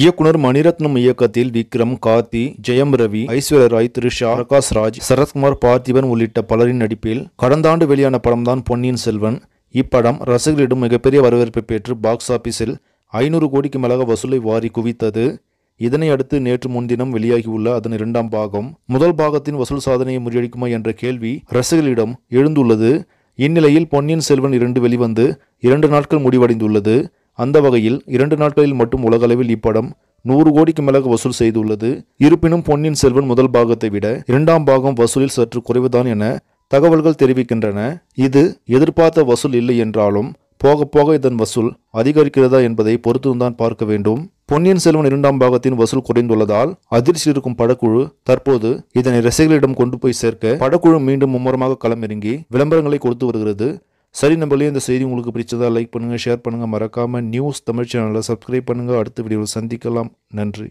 இயக்குனர் மணிரத்னம் இயக்கத்தில் விக்ரம் கார்த்தி ஜெயம் ரவி ஐஸ்வர்யா ராய் த்ரிஷா பிரகாஷ் ராஜ் சரத்குமார் பார்த்திபன் உள்ளிட்ட பலரின் நடிப்பில் கடந்த ஆண்டு வெளியான படம்தான் பொன்னியின் செல்வன் இப்படம் ரசிகர்களிடம் மிகப்பெரிய வரவேற்பை பெற்று பாக்ஸ் ஆபீஸில் ஐநூறு கோடிக்கு மேலாக வசூலை வாரி குவித்தது இதனை அடுத்து நேற்று முன்தினம் வெளியாகியுள்ள அதன் இரண்டாம் பாகம் முதல் பாகத்தின் வசூல் சாதனையை முறியடிக்குமா என்ற கேள்வி ரசிகர்களிடம் எழுந்துள்ளது இந்நிலையில் பொன்னியின் செல்வன் இரண்டு வெளிவந்து இரண்டு நாட்கள் முடிவடைந்துள்ளது அந்த வகையில் இரண்டு நாட்களில் மட்டும் உலகளவில் இப்படம் நூறு கோடிக்கு மேலாக வசூல் செய்துள்ளது இருப்பினும் பொன்னியின் செல்வன் முதல் பாகத்தை விட இரண்டாம் பாகம் வசூலில் சற்று குறைவுதான் என தகவல்கள் தெரிவிக்கின்றன இது எதிர்பார்த்த வசூல் இல்லை என்றாலும் போக போக இதன் வசூல் அதிகரிக்கிறதா என்பதை பொறுத்தும்தான் பார்க்க வேண்டும் பொன்னியின் செல்வன் இரண்டாம் பாகத்தின் வசூல் குறைந்துள்ளதால் அதிர்ச்சி இருக்கும் படக்குழு தற்போது இதனை ரசிகர்களிடம் கொண்டு போய் சேர்க்க படக்குழு மீண்டும் மும்முரமாக களமிறங்கி விளம்பரங்களை கொடுத்து வருகிறது சரி நம்மளே இந்த செய்தி உங்களுக்கு பிடிச்சதா லைக் பண்ணுங்கள் ஷேர் பண்ணுங்கள் மறக்காமல் நியூஸ் தமிழ் சேனலை சப்ஸ்கிரைப் பண்ணுங்கள் அடுத்த வீடியோவில் சந்திக்கலாம் நன்றி